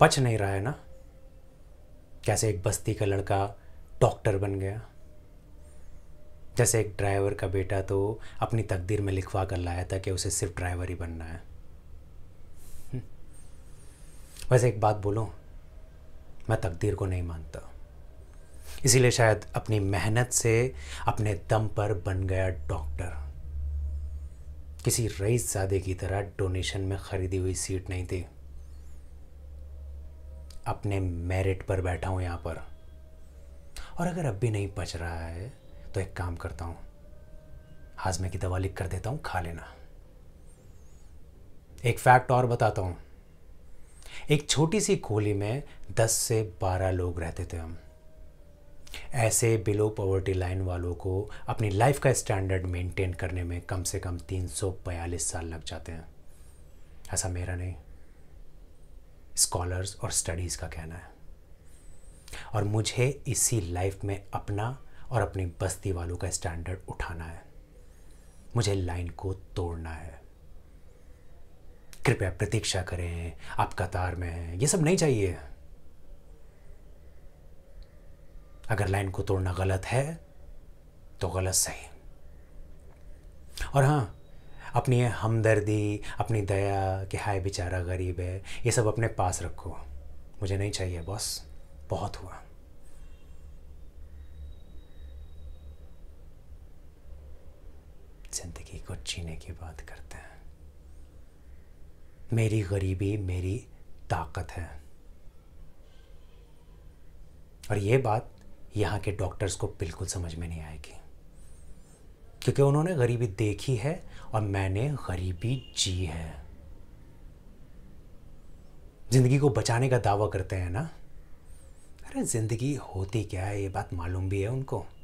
पच नहीं रहा है ना कैसे एक बस्ती का लड़का डॉक्टर बन गया जैसे एक ड्राइवर का बेटा तो अपनी तकदीर में लिखवा कर लाया था कि उसे सिर्फ ड्राइवर ही बनना है हम्म। वैसे एक बात बोलो मैं तकदीर को नहीं मानता इसीलिए शायद अपनी मेहनत से अपने दम पर बन गया डॉक्टर किसी रईस सादे की तरह डोनेशन में खरीदी हुई सीट नहीं थी अपने मेरिट पर बैठा हूँ यहाँ पर और अगर अब भी नहीं पच रहा है तो एक काम करता हूँ हाजमे की दवा लिख कर देता हूँ खा लेना एक फैक्ट और बताता हूँ एक छोटी सी खोली में दस से बारह लोग रहते थे हम ऐसे बिलो पॉवर्टी लाइन वालों को अपनी लाइफ का स्टैंडर्ड मेंटेन करने में कम से कम बयालीस साल लग जाते हैं ऐसा मेरा नहीं स्कॉलर्स और स्टडीज़ का कहना है और मुझे इसी लाइफ में अपना और अपनी बस्ती वालों का स्टैंडर्ड उठाना है मुझे लाइन को तोड़ना है कृपया प्रतीक्षा करें आप कतार में हैं ये सब नहीं चाहिए अगर लाइन को तोड़ना गलत है तो गलत सही और हाँ अपनी हमदर्दी अपनी दया कि हाय बेचारा गरीब है ये सब अपने पास रखो मुझे नहीं चाहिए बॉस बहुत हुआ जिंदगी को जीने की बात करते हैं मेरी गरीबी मेरी ताकत है और ये बात यहाँ के डॉक्टर्स को बिल्कुल समझ में नहीं आएगी क्योंकि उन्होंने गरीबी देखी है और मैंने गरीबी जी है जिंदगी को बचाने का दावा करते हैं ना अरे जिंदगी होती क्या है ये बात मालूम भी है उनको